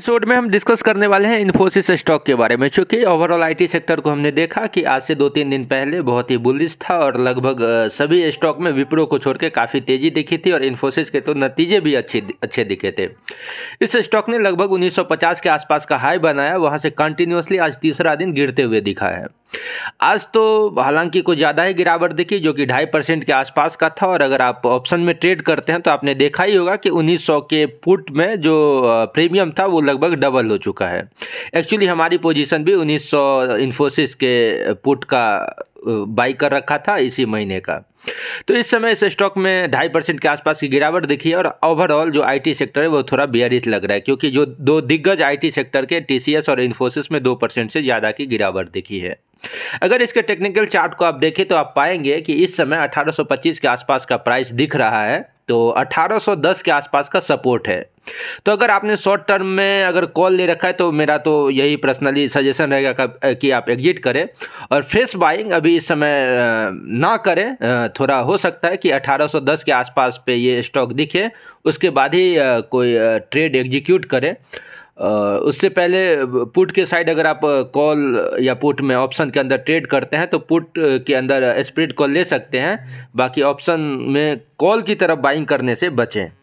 episode में हम discuss करने वाले हैं इन्फोसिस स्टॉक के बारे में चूँकि ओवरऑल आईटी सेक्टर को हमने देखा कि आज से दो तीन दिन पहले बहुत ही बुलिश था और लगभग सभी स्टॉक में विप्रो को छोड़ के काफ़ी तेज़ी दिखी थी और इन्फोसिस के तो नतीजे भी अच्छे अच्छे दिखे थे इस स्टॉक ने लगभग 1950 के आसपास का हाई बनाया वहाँ से कंटिन्यूसली आज तीसरा दिन गिरते हुए दिखा है आज तो हालांकि कुछ ज़्यादा ही गिरावट दिखी जो कि ढाई परसेंट के आसपास का था और अगर आप ऑप्शन में ट्रेड करते हैं तो आपने देखा ही होगा कि 1900 के पुट में जो प्रीमियम था वो लगभग डबल हो चुका है एक्चुअली हमारी पोजीशन भी 1900 इन्फोसिस के पुट का बाई कर रखा था इसी महीने का तो इस समय इस स्टॉक में ढाई परसेंट के आसपास की गिरावट देखी है और ओवरऑल जो आईटी सेक्टर है वो थोड़ा बियरिश लग रहा है क्योंकि जो दो दिग्गज आईटी सेक्टर के टीसीएस और इन्फोसिस में दो परसेंट से ज़्यादा की गिरावट देखी है अगर इसके टेक्निकल चार्ट को आप देखें तो आप पाएंगे कि इस समय अठारह के आसपास का प्राइस दिख रहा है तो 1810 के आसपास का सपोर्ट है तो अगर आपने शॉर्ट टर्म में अगर कॉल ले रखा है तो मेरा तो यही पर्सनली सजेशन रहेगा कि आप एग्जिट करें और फ्रेश बाइंग अभी इस समय ना करें थोड़ा हो सकता है कि 1810 के आसपास पे ये स्टॉक दिखे उसके बाद ही कोई ट्रेड एग्जीक्यूट करे उससे पहले पुट के साइड अगर आप कॉल या पुट में ऑप्शन के अंदर ट्रेड करते हैं तो पुट के अंदर स्प्रिट कॉल ले सकते हैं बाकी ऑप्शन में कॉल की तरफ बाइंग करने से बचें